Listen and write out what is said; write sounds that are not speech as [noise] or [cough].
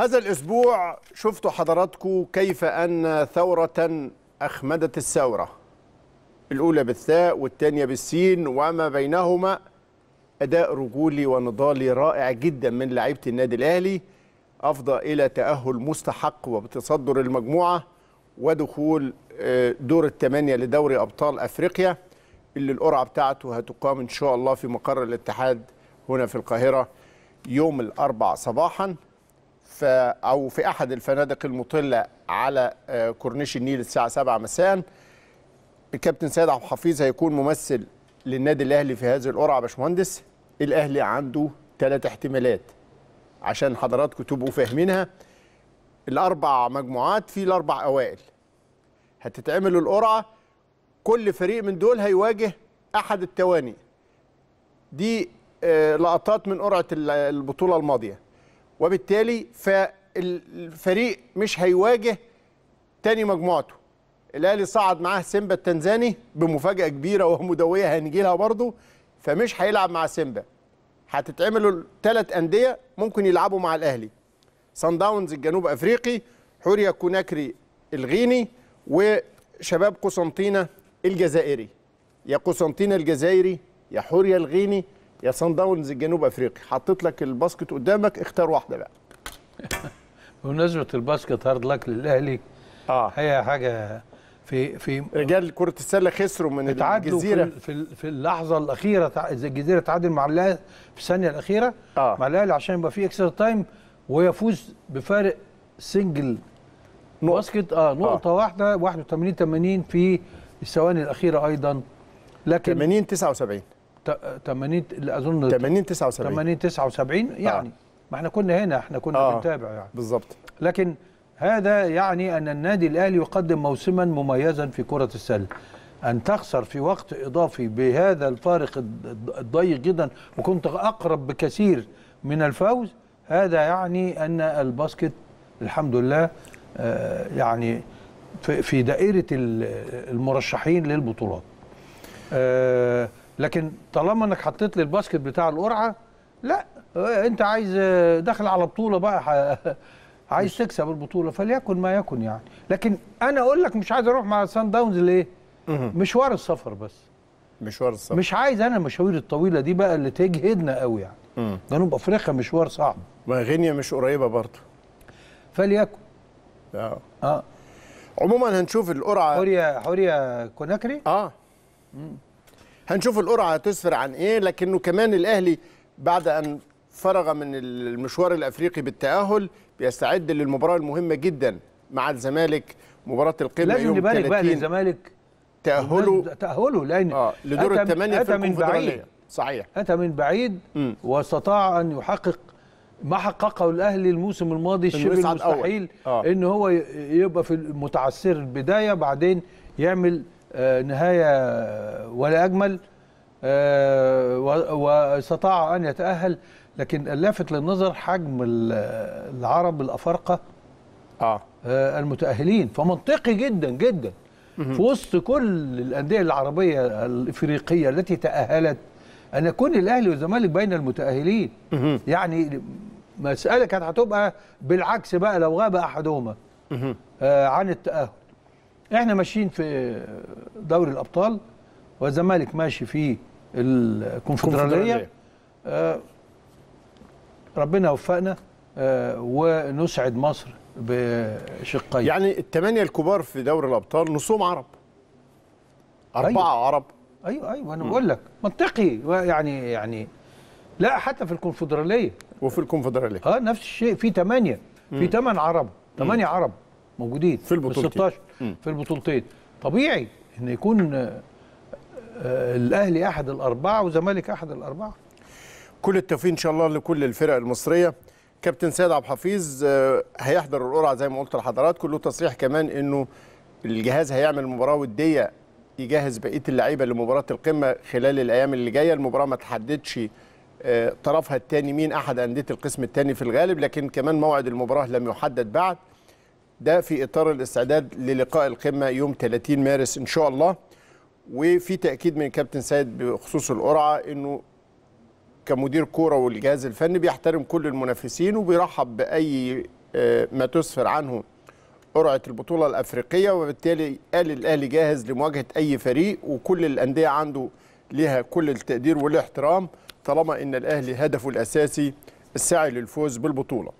هذا الأسبوع شفت حضراتكم كيف أن ثورة أخمدت الثورة الأولى بالثاء والثانية بالسين وما بينهما أداء رجولي ونضالي رائع جدا من لعيبة النادي الأهلي أفضى إلى تأهل مستحق وبتصدر المجموعة ودخول آه، دور الثمانية لدوري أبطال أفريقيا اللي القرعة بتاعته هتقام إن شاء الله في مقر الاتحاد هنا في القاهرة يوم الأربع صباحاً او في احد الفنادق المطله على آه، كورنيش النيل الساعه 7 مساء الكابتن سيد عبد الحفيظ هيكون ممثل للنادي الاهلي في هذه القرعه يا باشمهندس الاهلي عنده ثلاث احتمالات عشان حضراتكم تبقوا فاهمينها الاربع مجموعات في الاربع اوائل هتتعمل القرعه كل فريق من دول هيواجه احد التواني دي آه، لقطات من قرعه البطوله الماضيه وبالتالي فالفريق مش هيواجه تاني مجموعته الاهلي صعد معاه سيمبا التنزاني بمفاجاه كبيره ومدويه هنجي لها برضه فمش هيلعب مع سيمبا هتتعملوا ثلاث انديه ممكن يلعبوا مع الاهلي سان داونز الجنوب افريقي حوريا كوناكري الغيني وشباب قسنطينه الجزائري يا قسنطينه الجزائري يا حوريا الغيني يا صن داونز الجنوب افريقي حطيت لك الباسكت قدامك اختار واحده بقى [laughs] بمناسبه الباسكت هارد لك للاهلي اه هي حاجه في في رجال كره السله خسروا من الجزيره في في اللحظه الاخيره الجزيره تعادل مع الاهلي في الثانيه الاخيره آه. مع الاهلي عشان يبقى في اكسترا تايم ويفوز بفارق سنجل نقطة. باسكت اه نقطه آه. واحده 81 80 في الثواني الاخيره ايضا لكن 80 79 80 اظن 80 79 80 79 يعني آه. ما احنا كنا هنا احنا كنا آه. بنتابع يعني بالظبط لكن هذا يعني ان النادي الاهلي يقدم موسما مميزا في كره السله ان تخسر في وقت اضافي بهذا الفارق الضيق جدا وكنت اقرب بكثير من الفوز هذا يعني ان الباسكت الحمد لله آه، يعني في دائره المرشحين للبطولات آه، لكن طالما انك حطيت لي الباسكت بتاع القرعه لا انت عايز آه، داخل على بطوله بقى [laughs] عايز تكسب البطوله فليكن ما يكن يعني لكن انا اقول لك مش عايز اروح مع سان داونز ليه مشوار السفر بس مشوار السفر مش عايز انا المشاوير الطويله دي بقى اللي تجهدنا قوي يعني جنوب افريقيا مشوار صعب ما غينيا مش قريبه برضه فليكن اه اه عموما هنشوف القرعه حوريا حوريا كوناكري اه مم. هنشوف القرعه هتسفر عن ايه لكنه كمان الاهلي بعد ان فرغ من المشوار الافريقي بالتاهل بيستعد للمباراه المهمه جدا مع الزمالك مباراه القمه لازم يوم نبارك بقى للزمالك تاهله تاهله لان آه لدور الثمانيه في الكونفدراليه صحيح اتى من بعيد م. واستطاع ان يحقق ما حققه الاهلي الموسم الماضي شبه المستحيل آه. ان هو يبقى في متعثر البدايه بعدين يعمل آه، نهاية آه، ولا أجمل آه، واستطاع أن يتأهل لكن اللافت للنظر حجم العرب الأفارقة آه. المتأهلين فمنطقي جدا جدا في وسط كل الأندية العربية الإفريقية التي تأهلت أن يكون الأهلي والزمالك بين المتأهلين يعني مسألة كانت هتبقى بالعكس بقى لو غاب أحدهما عن التأهل احنا ماشيين في دوري الابطال والزمالك ماشي في الكونفدراليه آه، ربنا يوفقنا آه، ونسعد مصر بشقين يعني الثمانيه الكبار في دوري الابطال نصهم عرب أيوة. اربعه أيوة. عرب ايوه ايوه انا بقول لك منطقي يعني يعني لا حتى في الكونفدراليه وفي الكونفدراليه اه نفس الشيء في ثمانيه في ثمان عرب ثمانيه عرب موجودين في البطولتين في 16 في البطولتين طبيعي ان يكون آه، آه، الاهلي احد الاربعه والزمالك احد الاربعه كل التوفيق ان شاء الله لكل الفرق المصريه كابتن سيد عبد الحفيظ آه، هيحضر القرعه زي ما قلت لحضراتكم له تصريح كمان انه الجهاز هيعمل مباراه وديه يجهز بقيه اللعيبه لمباراه القمه خلال الايام اللي جايه المباراه ما تحددش طرفها الثاني مين احد انديه القسم الثاني في الغالب لكن كمان موعد المباراه لم يحدد بعد ده في اطار الاستعداد للقاء القمه يوم 30 مارس ان شاء الله وفي تاكيد من كابتن سيد بخصوص القرعه انه كمدير كوره والجهاز الفني بيحترم كل المنافسين وبيرحب باي آه، ما تسفر عنه قرعه البطوله الافريقيه وبالتالي قال الاهلي جاهز لمواجهه اي فريق وكل الانديه عنده لها كل التقدير والاحترام طالما ان الاهلي هدفه الاساسي السعي للفوز بالبطوله